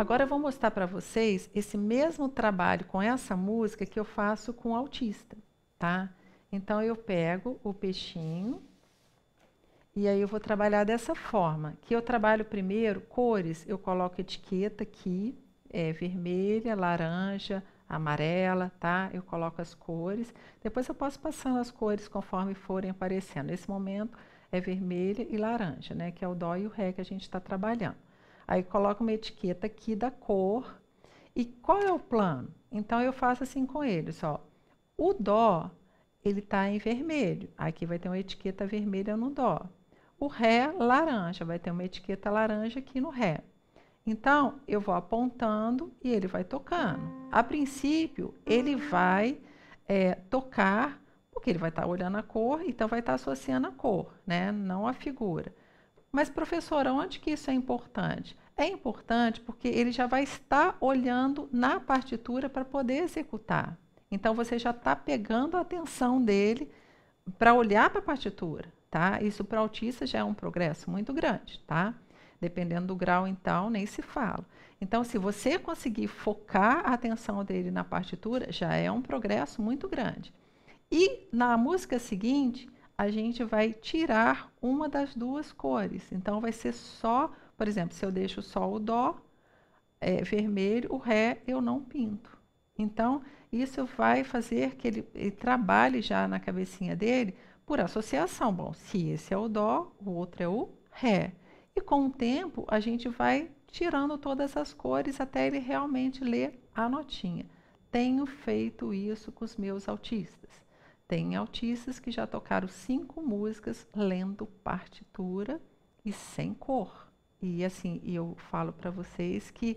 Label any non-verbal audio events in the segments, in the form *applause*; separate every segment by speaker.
Speaker 1: Agora eu vou mostrar para vocês esse mesmo trabalho com essa música que eu faço com autista, tá? Então eu pego o peixinho e aí eu vou trabalhar dessa forma, que eu trabalho primeiro cores, eu coloco etiqueta aqui, é vermelha, laranja, amarela, tá? Eu coloco as cores. Depois eu posso passando as cores conforme forem aparecendo. Nesse momento é vermelha e laranja, né? Que é o dó e o ré que a gente está trabalhando. Aí coloca uma etiqueta aqui da cor. E qual é o plano? Então eu faço assim com eles, só. O dó, ele está em vermelho. Aqui vai ter uma etiqueta vermelha no dó. O ré, laranja. Vai ter uma etiqueta laranja aqui no ré. Então, eu vou apontando e ele vai tocando. A princípio, ele vai é, tocar, porque ele vai estar tá olhando a cor, então vai estar tá associando a cor, né? não a figura. Mas, professora, onde que isso é importante? É importante porque ele já vai estar olhando na partitura para poder executar. Então, você já está pegando a atenção dele para olhar para a partitura, tá? Isso para autista já é um progresso muito grande, tá? Dependendo do grau, então, nem se fala. Então, se você conseguir focar a atenção dele na partitura, já é um progresso muito grande. E na música seguinte, a gente vai tirar uma das duas cores. Então, vai ser só, por exemplo, se eu deixo só o Dó é, vermelho, o Ré eu não pinto. Então, isso vai fazer que ele, ele trabalhe já na cabecinha dele por associação. Bom, se esse é o Dó, o outro é o Ré. E com o tempo, a gente vai tirando todas as cores até ele realmente ler a notinha. Tenho feito isso com os meus autistas. Tem autistas que já tocaram cinco músicas lendo partitura e sem cor. E assim, eu falo para vocês que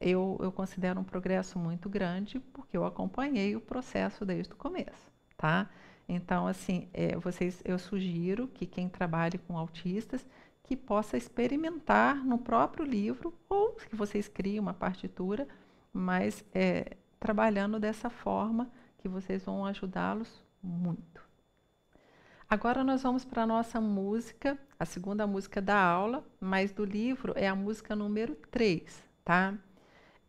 Speaker 1: eu, eu considero um progresso muito grande porque eu acompanhei o processo desde o começo, tá? Então, assim, é, vocês, eu sugiro que quem trabalhe com autistas que possa experimentar no próprio livro ou que vocês criem uma partitura, mas é, trabalhando dessa forma que vocês vão ajudá-los muito. Agora nós vamos para a nossa música, a segunda música da aula, mas do livro é a música número 3, tá?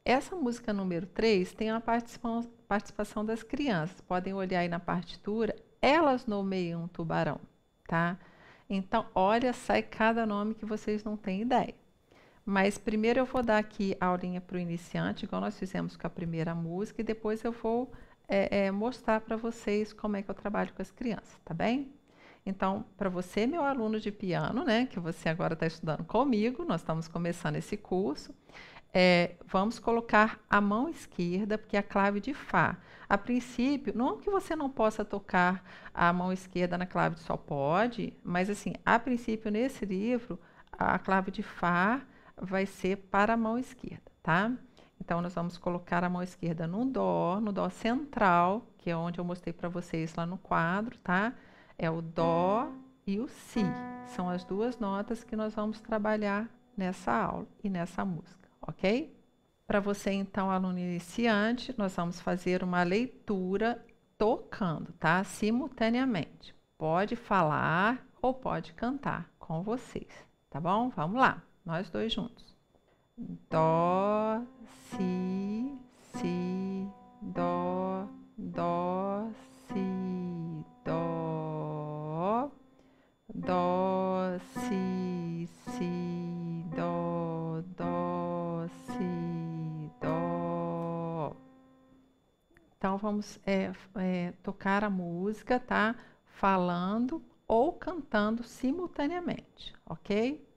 Speaker 1: Essa música número 3 tem a participação das crianças. Podem olhar aí na partitura, elas nomeiam um tubarão, tá? Então, olha, sai cada nome que vocês não têm ideia. Mas primeiro eu vou dar aqui a aulinha para o iniciante, igual nós fizemos com a primeira música, e depois eu vou é, é, mostrar para vocês como é que eu trabalho com as crianças, tá bem? Então, para você, meu aluno de piano, né, que você agora está estudando comigo, nós estamos começando esse curso, é, vamos colocar a mão esquerda, porque é a clave de Fá. A princípio, não que você não possa tocar a mão esquerda na clave de Sol, pode, mas assim, a princípio, nesse livro, a clave de Fá vai ser para a mão esquerda, tá? Então, nós vamos colocar a mão esquerda no dó, no dó central, que é onde eu mostrei para vocês lá no quadro, tá? É o dó e o si. São as duas notas que nós vamos trabalhar nessa aula e nessa música, ok? Para você, então, aluno iniciante, nós vamos fazer uma leitura tocando, tá? Simultaneamente. Pode falar ou pode cantar com vocês, tá bom? Vamos lá, nós dois juntos. Dó, si, si, dó, dó, si, dó, dó, si, si, dó, dó, si, dó. Então vamos é, é, tocar a música, tá? Falando ou cantando simultaneamente, ok?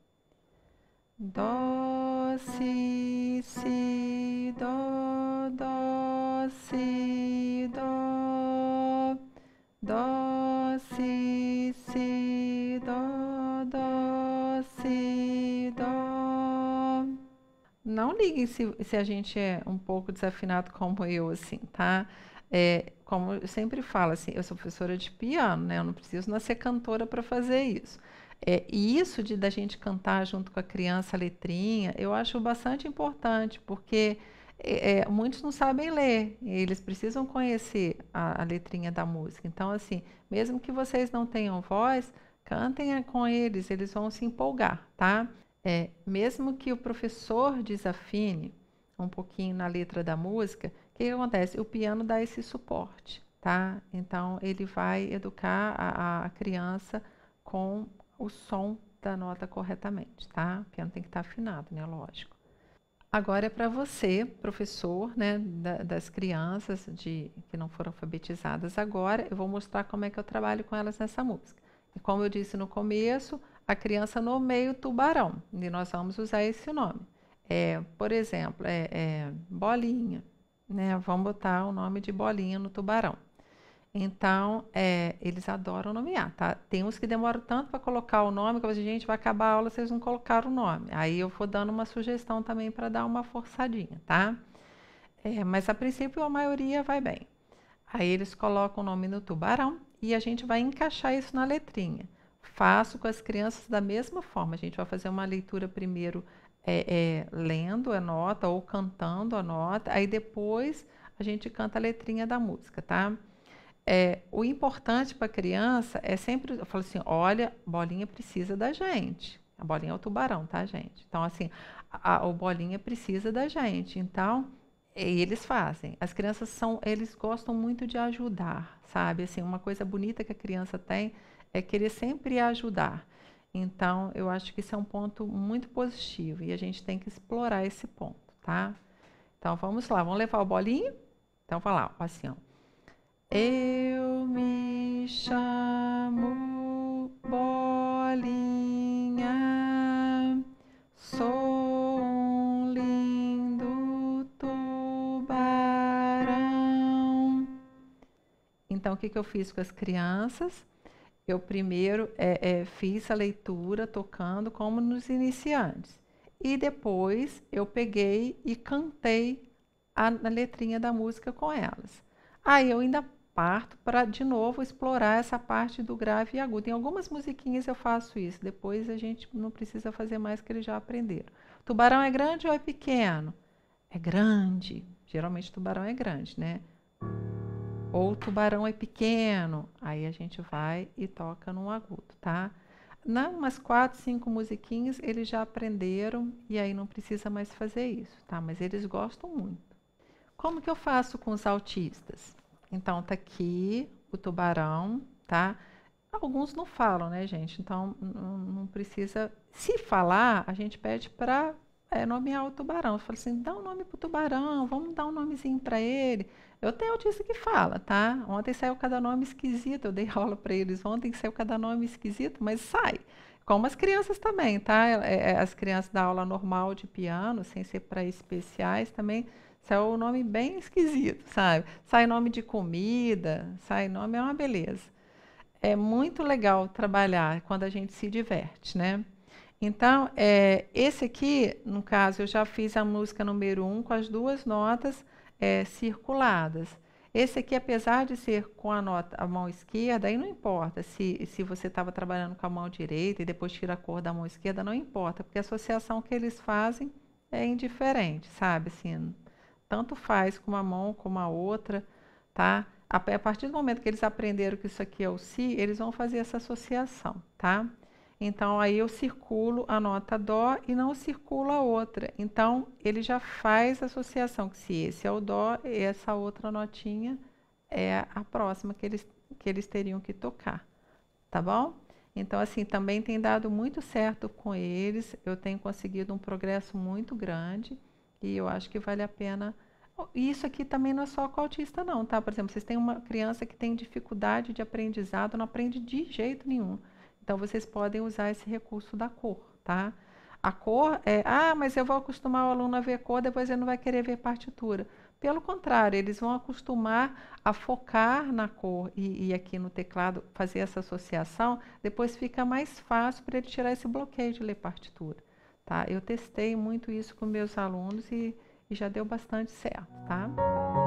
Speaker 1: Dó, si, si, dó, dó, si, dó, dó, si, si, dó, dó, si, dó. Não liguem se, se a gente é um pouco desafinado como eu, assim, tá? É, como eu sempre falo, assim, eu sou professora de piano, né? Eu não preciso nascer cantora para fazer isso. É, e isso de da gente cantar junto com a criança a letrinha, eu acho bastante importante, porque é, é, muitos não sabem ler, eles precisam conhecer a, a, letrinha da música. Então, assim, mesmo que vocês não tenham voz, cantem com eles, eles vão se empolgar, tá? É, mesmo que o professor desafine um pouquinho na letra da música, o que, que acontece? O piano dá esse suporte, tá? Então, ele vai educar a, a criança com o som da nota corretamente, tá? O piano tem que estar tá afinado, né? Lógico. Agora é para você, professor, né, da, das crianças de, que não foram alfabetizadas agora, eu vou mostrar como é que eu trabalho com elas nessa música. E como eu disse no começo, a criança nomeia o tubarão, e nós vamos usar esse nome. É, por exemplo, é, é bolinha, né? Vamos botar o nome de bolinha no tubarão. Então, é, eles adoram nomear, tá? Tem uns que demoram tanto para colocar o nome que eu falo, assim, gente, vai acabar a aula, vocês não colocaram o nome. Aí eu vou dando uma sugestão também para dar uma forçadinha, tá? É, mas a princípio a maioria vai bem. Aí eles colocam o nome no tubarão e a gente vai encaixar isso na letrinha. Faço com as crianças da mesma forma. A gente vai fazer uma leitura primeiro é, é, lendo a nota ou cantando a nota, aí depois a gente canta a letrinha da música, tá? É, o importante para a criança é sempre, eu falo assim, olha, bolinha precisa da gente. A bolinha é o tubarão, tá, gente? Então, assim, a, o bolinha precisa da gente. Então, eles fazem. As crianças são, eles gostam muito de ajudar, sabe? Assim, uma coisa bonita que a criança tem é querer sempre ajudar. Então, eu acho que isso é um ponto muito positivo e a gente tem que explorar esse ponto, tá? Então, vamos lá, vamos levar o bolinho? Então, vai lá, assim, ó. Eu me chamo Bolinha, sou um lindo tubarão. Então, o que, que eu fiz com as crianças? Eu primeiro é, é, fiz a leitura tocando como nos iniciantes. E depois eu peguei e cantei a, a letrinha da música com elas. Aí eu ainda parto para de novo explorar essa parte do grave e agudo. Em algumas musiquinhas eu faço isso, depois a gente não precisa fazer mais que eles já aprenderam. Tubarão é grande ou é pequeno? É grande. Geralmente tubarão é grande, né? Ou tubarão é pequeno. Aí a gente vai e toca num agudo, tá? Na umas quatro, cinco musiquinhas eles já aprenderam e aí não precisa mais fazer isso, tá? Mas eles gostam muito. Como que eu faço com os autistas? Então tá aqui o tubarão, tá? Alguns não falam, né, gente? Então não precisa. Se falar, a gente pede para é, nomear o tubarão. Eu assim, dá um nome pro tubarão, vamos dar um nomezinho para ele. Eu até eu que fala, tá? Ontem saiu cada nome esquisito, eu dei *laughs* aula para eles ontem, saiu cada nome esquisito, mas sai. Como as crianças também, tá? É, é, as crianças da aula normal de piano, sem ser para especiais, também Saiu um nome bem esquisito, sabe? Sai nome de comida, sai nome, é uma beleza. É muito legal trabalhar quando a gente se diverte, né? Então, é, esse aqui, no caso, eu já fiz a música número 1 um, com as duas notas é, circuladas. Esse aqui, apesar de ser com a, nota, a mão esquerda, aí não importa se, se você estava trabalhando com a mão direita e depois tira a cor da mão esquerda, não importa, porque a associação que eles fazem é indiferente, sabe? Assim, tanto faz com uma mão como a outra, tá? A, a partir do momento que eles aprenderam que isso aqui é o si, eles vão fazer essa associação, tá? Então aí eu circulo a nota dó e não circulo a outra. Então ele já faz associação que se esse é o dó, essa outra notinha é a próxima que eles que eles teriam que tocar, tá bom? Então, assim, também tem dado muito certo com eles, eu tenho conseguido um progresso muito grande. E eu acho que vale a pena. Oh, e isso aqui também não é só com autista, não, tá? Por exemplo, vocês têm uma criança que tem dificuldade de aprendizado, não aprende de jeito nenhum. Então, vocês podem usar esse recurso da cor, tá? A cor é, ah, mas eu vou acostumar o aluno a ver cor, depois ele não vai querer ver partitura. Pelo contrário, eles vão acostumar a focar na cor e, e aqui no teclado fazer essa associação, depois fica mais fácil para ele tirar esse bloqueio de ler partitura. Tá? Eu testei muito isso com meus alunos e, e já deu bastante certo, tá?